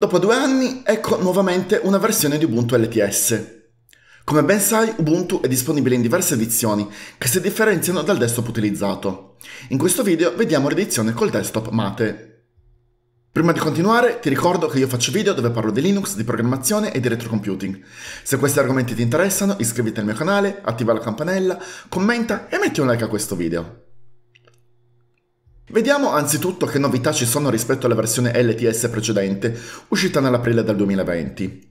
Dopo due anni, ecco nuovamente una versione di Ubuntu LTS. Come ben sai, Ubuntu è disponibile in diverse edizioni che si differenziano dal desktop utilizzato. In questo video vediamo l'edizione col desktop Mate. Prima di continuare, ti ricordo che io faccio video dove parlo di Linux, di programmazione e di retrocomputing. Se questi argomenti ti interessano, iscriviti al mio canale, attiva la campanella, commenta e metti un like a questo video. Vediamo anzitutto che novità ci sono rispetto alla versione LTS precedente, uscita nell'aprile del 2020.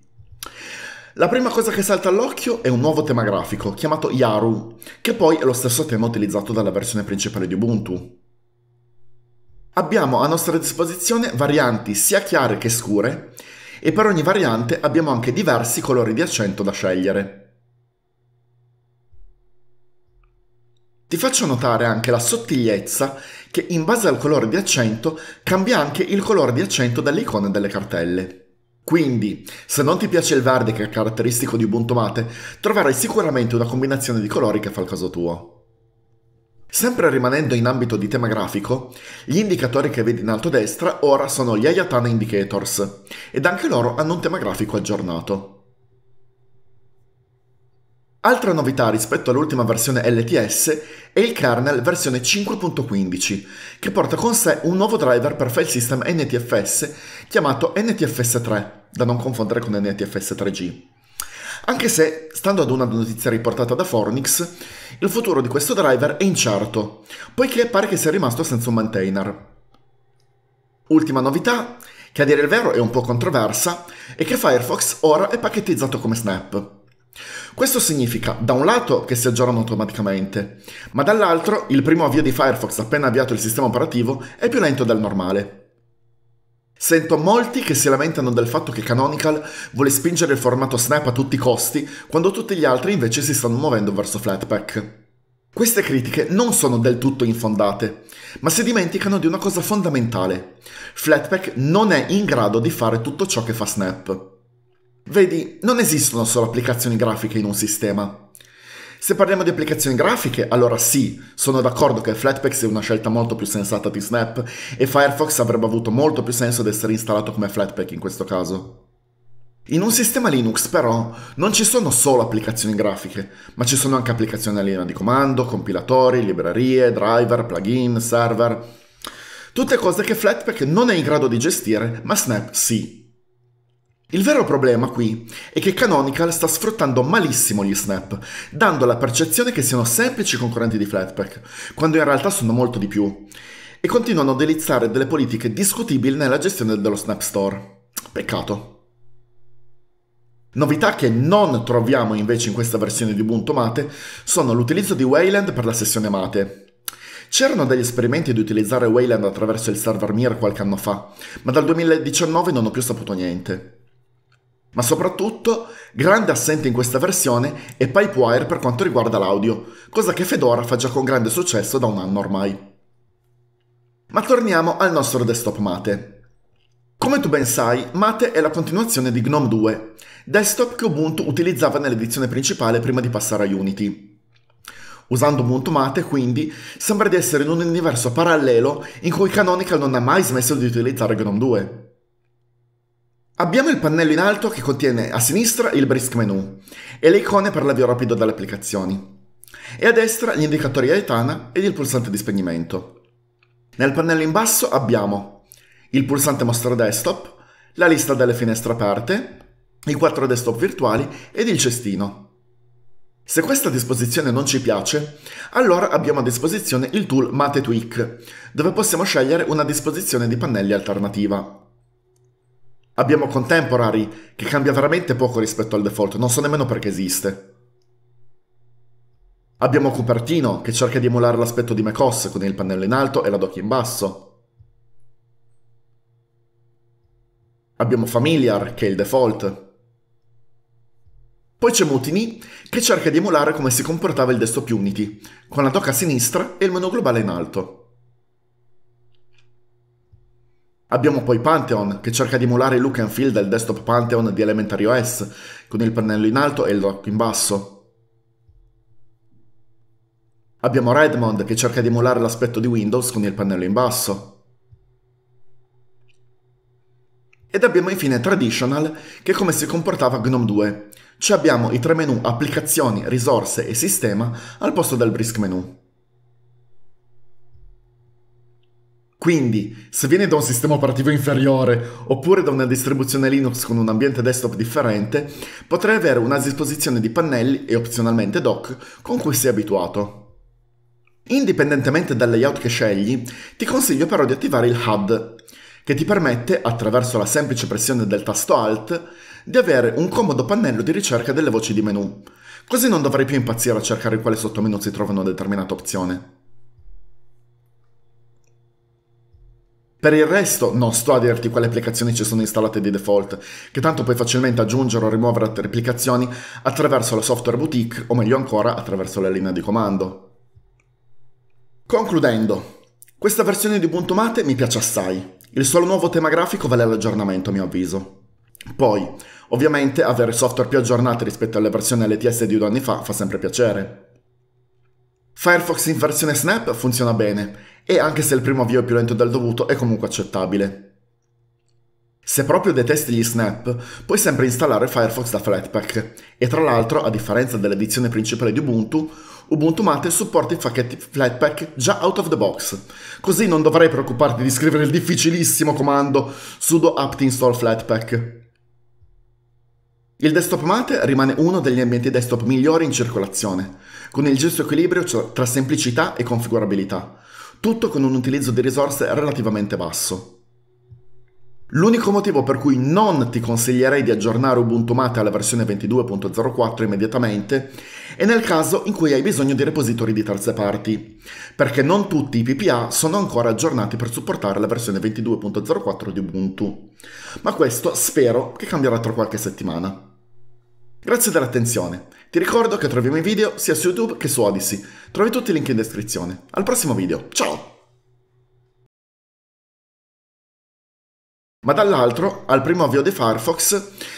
La prima cosa che salta all'occhio è un nuovo tema grafico, chiamato Yaru, che poi è lo stesso tema utilizzato dalla versione principale di Ubuntu. Abbiamo a nostra disposizione varianti sia chiare che scure, e per ogni variante abbiamo anche diversi colori di accento da scegliere. Ti faccio notare anche la sottigliezza che in base al colore di accento cambia anche il colore di accento delle icone delle cartelle. Quindi, se non ti piace il verde che è caratteristico di Ubuntu Mate, troverai sicuramente una combinazione di colori che fa il caso tuo. Sempre rimanendo in ambito di tema grafico, gli indicatori che vedi in alto a destra ora sono gli Ayatana Indicators, ed anche loro hanno un tema grafico aggiornato. Altra novità rispetto all'ultima versione LTS è il kernel versione 5.15, che porta con sé un nuovo driver per file system NTFS chiamato NTFS3, da non confondere con NTFS3G. Anche se, stando ad una notizia riportata da Fornix, il futuro di questo driver è incerto, poiché pare che sia rimasto senza un maintainer. Ultima novità, che a dire il vero è un po' controversa, è che Firefox ora è pacchettizzato come Snap. Questo significa, da un lato, che si aggiornano automaticamente, ma dall'altro il primo avvio di Firefox appena avviato il sistema operativo è più lento del normale. Sento molti che si lamentano del fatto che Canonical vuole spingere il formato Snap a tutti i costi, quando tutti gli altri invece si stanno muovendo verso Flatpak. Queste critiche non sono del tutto infondate, ma si dimenticano di una cosa fondamentale. Flatpak non è in grado di fare tutto ciò che fa Snap. Vedi, non esistono solo applicazioni grafiche in un sistema. Se parliamo di applicazioni grafiche, allora sì, sono d'accordo che Flatpak sia una scelta molto più sensata di Snap e Firefox avrebbe avuto molto più senso ad essere installato come Flatpak in questo caso. In un sistema Linux però non ci sono solo applicazioni grafiche, ma ci sono anche applicazioni a linea di comando, compilatori, librerie, driver, plugin, server. Tutte cose che Flatpak non è in grado di gestire, ma Snap sì. Il vero problema qui è che Canonical sta sfruttando malissimo gli snap, dando la percezione che siano semplici concorrenti di Flatpak, quando in realtà sono molto di più, e continuano a delizzare delle politiche discutibili nella gestione dello Snap Store. Peccato. Novità che non troviamo invece in questa versione di Ubuntu Mate sono l'utilizzo di Wayland per la sessione Mate, C'erano degli esperimenti di utilizzare Wayland attraverso il server Mir qualche anno fa, ma dal 2019 non ho più saputo niente. Ma soprattutto, grande assente in questa versione è Pipewire per quanto riguarda l'audio, cosa che Fedora fa già con grande successo da un anno ormai. Ma torniamo al nostro desktop Mate. Come tu ben sai, Mate è la continuazione di GNOME 2, desktop che Ubuntu utilizzava nell'edizione principale prima di passare a Unity. Usando Ubuntu Mate, quindi, sembra di essere in un universo parallelo in cui Canonical non ha mai smesso di utilizzare GNOME 2. Abbiamo il pannello in alto che contiene a sinistra il brisk menu e le icone per l'avvio rapido dalle applicazioni e a destra gli indicatori Aetana ed il pulsante di spegnimento. Nel pannello in basso abbiamo il pulsante mostra desktop, la lista delle finestre aperte, i quattro desktop virtuali ed il cestino. Se questa disposizione non ci piace, allora abbiamo a disposizione il tool Mate Tweak, dove possiamo scegliere una disposizione di pannelli alternativa. Abbiamo Contemporary, che cambia veramente poco rispetto al default, non so nemmeno perché esiste. Abbiamo Cupertino, che cerca di emulare l'aspetto di macOS con il pannello in alto e la dock in basso. Abbiamo Familiar, che è il default. Poi c'è Mutiny, che cerca di emulare come si comportava il desktop Unity, con la dock a sinistra e il menu globale in alto. Abbiamo poi Pantheon, che cerca di emulare il look and feel del desktop Pantheon di Elementary OS, con il pannello in alto e il dock in basso. Abbiamo Redmond, che cerca di emulare l'aspetto di Windows con il pannello in basso. Ed abbiamo infine Traditional, che è come si comportava GNOME 2. Ci abbiamo i tre menu Applicazioni, Risorse e Sistema al posto del Brisk menu. Quindi, se vieni da un sistema operativo inferiore oppure da una distribuzione Linux con un ambiente desktop differente, potrai avere una disposizione di pannelli e opzionalmente dock con cui sei abituato. Indipendentemente dal layout che scegli, ti consiglio però di attivare il HUD, che ti permette, attraverso la semplice pressione del tasto Alt, di avere un comodo pannello di ricerca delle voci di menu. Così non dovrai più impazzire a cercare in quale sottomenu si trova una determinata opzione. Per il resto non sto a dirti quali applicazioni ci sono installate di default, che tanto puoi facilmente aggiungere o rimuovere altre applicazioni attraverso la software boutique o meglio ancora attraverso la linea di comando. Concludendo, questa versione di Ubuntu Mate mi piace assai. Il solo nuovo tema grafico vale l'aggiornamento a mio avviso. Poi, ovviamente, avere software più aggiornati rispetto alle versioni LTS di due anni fa fa sempre piacere. Firefox in versione Snap funziona bene e anche se il primo avvio è più lento del dovuto è comunque accettabile. Se proprio detesti gli snap, puoi sempre installare Firefox da Flatpak e tra l'altro, a differenza dell'edizione principale di Ubuntu, Ubuntu Mate supporta i pacchetti Flatpak già out of the box, così non dovrai preoccuparti di scrivere il difficilissimo comando sudo apt install Flatpak. Il desktop Mate rimane uno degli ambienti desktop migliori in circolazione, con il giusto equilibrio tra semplicità e configurabilità, tutto con un utilizzo di risorse relativamente basso. L'unico motivo per cui non ti consiglierei di aggiornare Ubuntu Mate alla versione 22.04 immediatamente è nel caso in cui hai bisogno di repository di terze parti, perché non tutti i PPA sono ancora aggiornati per supportare la versione 22.04 di Ubuntu. Ma questo spero che cambierà tra qualche settimana. Grazie dell'attenzione. Ti ricordo che trovi i miei video sia su YouTube che su Odyssey. Trovi tutti i link in descrizione. Al prossimo video, ciao! Ma dall'altro, al primo avvio di Firefox,